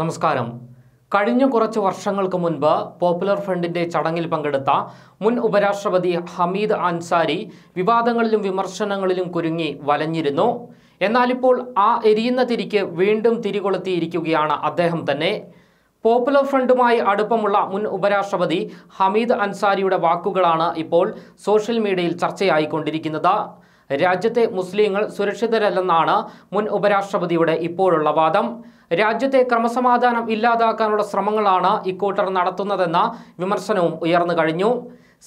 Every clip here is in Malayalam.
നമസ്കാരം കഴിഞ്ഞ കുറച്ച് വർഷങ്ങൾക്ക് മുൻപ് പോപ്പുലർ ഫ്രണ്ടിൻ്റെ ചടങ്ങിൽ പങ്കെടുത്ത മുൻ ഉപരാഷ്ട്രപതി ഹമീദ് അൻസാരി വിവാദങ്ങളിലും വിമർശനങ്ങളിലും കുരുങ്ങി വലഞ്ഞിരുന്നു എന്നാലിപ്പോൾ ആ എരിയുന്ന തിരിക്ക് വീണ്ടും തിരികൊളുത്തിയിരിക്കുകയാണ് അദ്ദേഹം തന്നെ പോപ്പുലർ ഫ്രണ്ടുമായി അടുപ്പമുള്ള മുൻ ഉപരാഷ്ട്രപതി ഹമീദ് അൻസാരിയുടെ വാക്കുകളാണ് ഇപ്പോൾ സോഷ്യൽ മീഡിയയിൽ ചർച്ചയായിക്കൊണ്ടിരിക്കുന്നത് രാജ്യത്തെ മുസ്ലിങ്ങൾ സുരക്ഷിതരല്ലെന്നാണ് മുൻ ഉപരാഷ്ട്രപതിയുടെ ഇപ്പോഴുള്ള വാദം രാജ്യത്തെ ക്രമസമാധാനം ഇല്ലാതാക്കാനുള്ള ശ്രമങ്ങളാണ് ഇക്കൂട്ടർ നടത്തുന്നതെന്ന വിമർശനവും ഉയർന്നു കഴിഞ്ഞു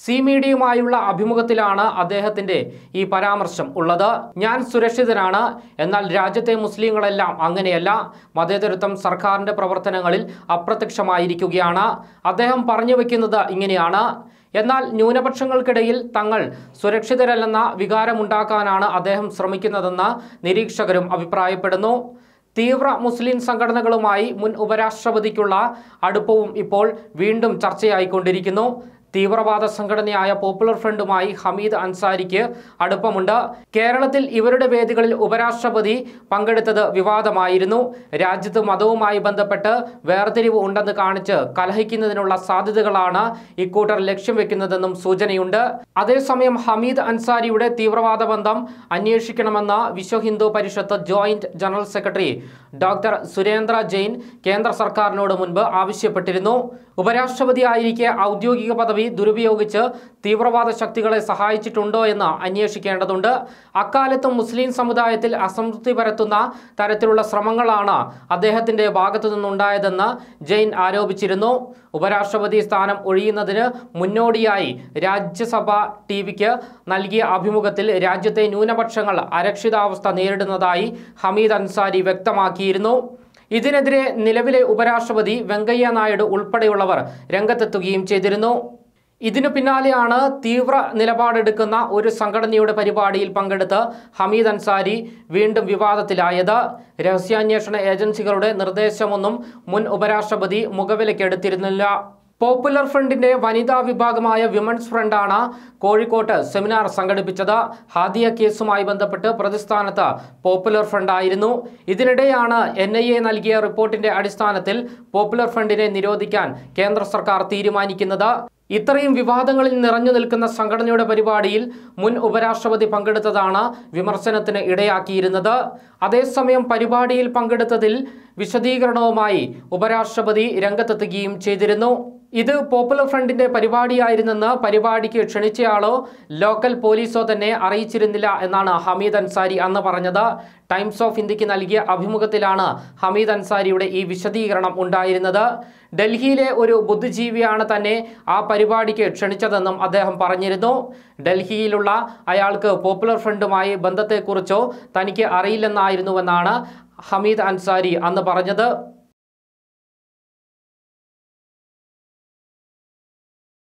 സി മീഡിയയുമായുള്ള അഭിമുഖത്തിലാണ് അദ്ദേഹത്തിന്റെ ഈ പരാമർശം ഉള്ളത് ഞാൻ സുരക്ഷിതനാണ് എന്നാൽ രാജ്യത്തെ മുസ്ലിങ്ങളെല്ലാം അങ്ങനെയല്ല മതേതരത്വം സർക്കാരിന്റെ പ്രവർത്തനങ്ങളിൽ അപ്രത്യക്ഷമായിരിക്കുകയാണ് അദ്ദേഹം പറഞ്ഞു വയ്ക്കുന്നത് ഇങ്ങനെയാണ് എന്നാൽ ന്യൂനപക്ഷങ്ങൾക്കിടയിൽ തങ്ങൾ സുരക്ഷിതരല്ലെന്ന വികാരമുണ്ടാക്കാനാണ് അദ്ദേഹം ശ്രമിക്കുന്നതെന്ന് നിരീക്ഷകരും അഭിപ്രായപ്പെടുന്നു തീവ്ര മുസ്ലിം സംഘടനകളുമായി മുൻ ഉപരാഷ്ട്രപതിക്കുള്ള അടുപ്പവും ഇപ്പോൾ വീണ്ടും ചർച്ചയായിക്കൊണ്ടിരിക്കുന്നു തീവ്രവാദ സംഘടനയായ പോപ്പുലർ ഫ്രണ്ടുമായി ഹമീദ് അൻസാരിക്ക് അടുപ്പമുണ്ട് കേരളത്തിൽ ഇവരുടെ വേദികളിൽ ഉപരാഷ്ട്രപതി പങ്കെടുത്തത് വിവാദമായിരുന്നു രാജ്യത്ത് മതവുമായി ബന്ധപ്പെട്ട് വേർതിരിവ് ഉണ്ടെന്ന് കാണിച്ച് കലഹിക്കുന്നതിനുള്ള സാധ്യതകളാണ് ഇക്കൂട്ടർ ലക്ഷ്യം വെക്കുന്നതെന്നും സൂചനയുണ്ട് അതേസമയം ഹമീദ് അൻസാരിയുടെ തീവ്രവാദ ബന്ധം അന്വേഷിക്കണമെന്ന് Vishwa Hindu Parishad joint general secretary doctor Surendra Jain കേന്ദ്ര സർക്കാരിനോട് മുൻപ് ആവശ്യപ്പെട്ടിരുന്നു ഉപരാഷ്ട്രപതി ആയിരിക്കെ ഔദ്യോഗിക പദവി ദുരുപയോഗിച്ച് തീവ്രവാദ ശക്തികളെ സഹായിച്ചിട്ടുണ്ടോ എന്ന് അന്വേഷിക്കേണ്ടതുണ്ട് അക്കാലത്തും മുസ്ലിം സമുദായത്തിൽ അസംതൃപ്തി പരത്തുന്ന തരത്തിലുള്ള ശ്രമങ്ങളാണ് അദ്ദേഹത്തിൻ്റെ ഭാഗത്തു നിന്നുണ്ടായതെന്ന് ജെയിൻ ആരോപിച്ചിരുന്നു ഉപരാഷ്ട്രപതി സ്ഥാനം ഒഴിയുന്നതിന് മുന്നോടിയായി രാജ്യസഭ ടി വിക്ക് നൽകിയ അഭിമുഖത്തിൽ രാജ്യത്തെ ന്യൂനപക്ഷങ്ങൾ അരക്ഷിതാവസ്ഥ നേരിടുന്നതായി ഹമീദ് അൻസാരി വ്യക്തമാക്കിയിരുന്നു ഇതിനെതിരെ നിലവിലെ ഉപരാഷ്ട്രപതി വെങ്കയ്യ നായിഡു ഉൾപ്പെടെയുള്ളവർ രംഗത്തെത്തുകയും ചെയ്തിരുന്നു ഇതിനു പിന്നാലെയാണ് തീവ്ര നിലപാടെടുക്കുന്ന ഒരു സംഘടനയുടെ പരിപാടിയിൽ പങ്കെടുത്ത് ഹമീദ് അൻസാരി വീണ്ടും വിവാദത്തിലായത് രഹസ്യാന്വേഷണ ഏജൻസികളുടെ നിർദ്ദേശമൊന്നും മുൻ ഉപരാഷ്ട്രപതി മുഖവിലക്കെടുത്തിരുന്നില്ല പോപ്പുലർ ഫ്രണ്ടിന്റെ വനിതാ വിഭാഗമായ വിമൻസ് ഫ്രണ്ടാണ് കോഴിക്കോട്ട് സെമിനാർ സംഘടിപ്പിച്ചത് ഹാദിയ കേസുമായി ബന്ധപ്പെട്ട് പ്രതിസ്ഥാനത്ത് പോപ്പുലർ ഫ്രണ്ട് ആയിരുന്നു ഇതിനിടെയാണ് എൻ നൽകിയ റിപ്പോർട്ടിന്റെ അടിസ്ഥാനത്തിൽ പോപ്പുലർ ഫ്രണ്ടിനെ നിരോധിക്കാൻ കേന്ദ്ര സർക്കാർ തീരുമാനിക്കുന്നത് ഇത്രയും വിവാദങ്ങളിൽ നിറഞ്ഞു നിൽക്കുന്ന സംഘടനയുടെ പരിപാടിയിൽ മുൻ ഉപരാഷ്ട്രപതി പങ്കെടുത്തതാണ് വിമർശനത്തിന് ഇടയാക്കിയിരുന്നത് അതേസമയം പരിപാടിയിൽ പങ്കെടുത്തതിൽ വിശദീകരണവുമായി ഉപരാഷ്ട്രപതി രംഗത്തെത്തുകയും ചെയ്തിരുന്നു ഇത് പോപ്പുലർ ഫ്രണ്ടിന്റെ പരിപാടിയായിരുന്നെന്ന് പരിപാടിക്ക് ക്ഷണിച്ചയാളോ ലോക്കൽ പോലീസോ തന്നെ അറിയിച്ചിരുന്നില്ല എന്നാണ് ഹമീദ് അൻസാരി അന്ന് പറഞ്ഞത് ടൈംസ് ഓഫ് ഇന്ത്യക്ക് നൽകിയ അഭിമുഖത്തിലാണ് ഹമീദ് അൻസാരിയുടെ ഈ വിശദീകരണം ഉണ്ടായിരുന്നത് ഡൽഹിയിലെ ഒരു ബുദ്ധിജീവിയാണ് തന്നെ ആ പരിപാടിക്ക് ക്ഷണിച്ചതെന്നും അദ്ദേഹം പറഞ്ഞിരുന്നു ഡൽഹിയിലുള്ള അയാൾക്ക് പോപ്പുലർ ഫ്രണ്ടുമായി ബന്ധത്തെക്കുറിച്ചോ തനിക്ക് അറിയില്ലെന്നായിരുന്നുവെന്നാണ് ഹമീദ് അൻസാരി അന്ന് പറഞ്ഞത്